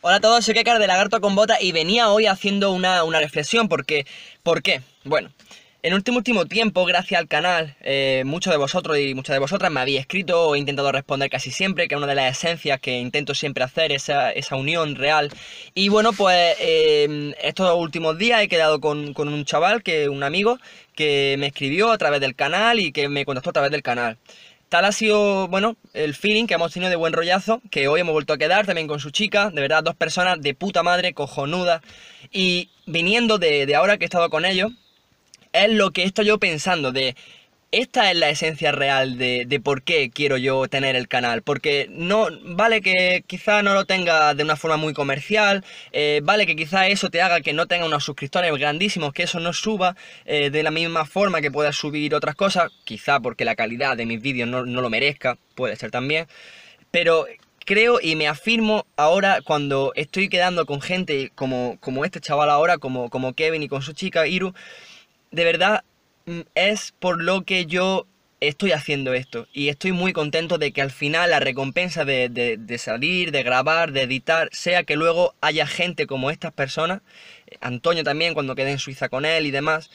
Hola a todos, soy Kekar de Lagarto con Bota y venía hoy haciendo una, reflexión porque... ¿Por qué? Bueno, en último, último tiempo, gracias al canal, eh, muchos de vosotros y muchas de vosotras me habéis escrito o intentado responder casi siempre, que es una de las esencias que intento siempre hacer, esa, esa unión real. Y bueno, pues eh, estos últimos días he quedado con, con un chaval, que un amigo, que me escribió a través del canal y que me contactó a través del canal. Tal ha sido, bueno, el feeling que hemos tenido de buen rollazo, que hoy hemos vuelto a quedar también con su chica, de verdad, dos personas de puta madre, cojonuda y viniendo de, de ahora que he estado con ellos, es lo que estoy yo pensando, de esta es la esencia real de, de, por qué quiero yo tener el canal. Porque no, vale que quizá no lo tenga de una forma muy comercial, eh, vale que quizá eso te haga que no tenga unos suscriptores grandísimos, que eso no suba eh, de la misma forma que pueda subir otras cosas, quizá porque la calidad de mis vídeos no, lo merezca, puede ser también. Pero creo y me afirmo ahora cuando estoy quedando con gente como, como este chaval ahora, como, como Kevin y con su chica Iru, de verdad Mm, es por lo que yo estoy haciendo esto y estoy muy contento de que al final la recompensa de, salir, de grabar, de editar, sea que luego haya gente como estas personas, eh, Antonio también cuando quedé en Suiza con él y demás,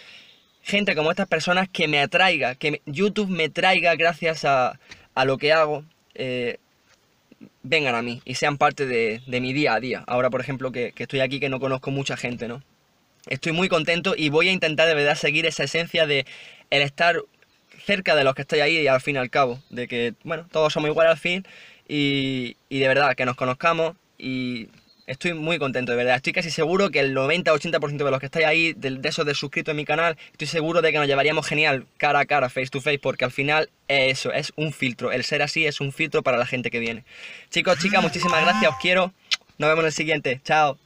gente como estas personas que me atraiga, que YouTube me traiga gracias a, lo que hago, eh, vengan a mí y sean parte de, mi día a día. Ahora por ejemplo que, que estoy aquí que no conozco mucha gente, ¿no? Estoy muy contento y voy a intentar de verdad seguir esa esencia de el estar cerca de los que estoy ahí y al fin y al cabo, de que, bueno, todos somos igual al fin y, de verdad que nos conozcamos y estoy muy contento, de verdad. Estoy casi seguro que el 90-80% de los que estáis ahí, de, de esos de suscritos en mi canal, estoy seguro de que nos llevaríamos genial cara a cara, face to face, porque al final es eso, es un filtro. El ser así es un filtro para la gente que viene. Chicos, chicas, muchísimas gracias, os quiero. Nos vemos en el siguiente. Chao.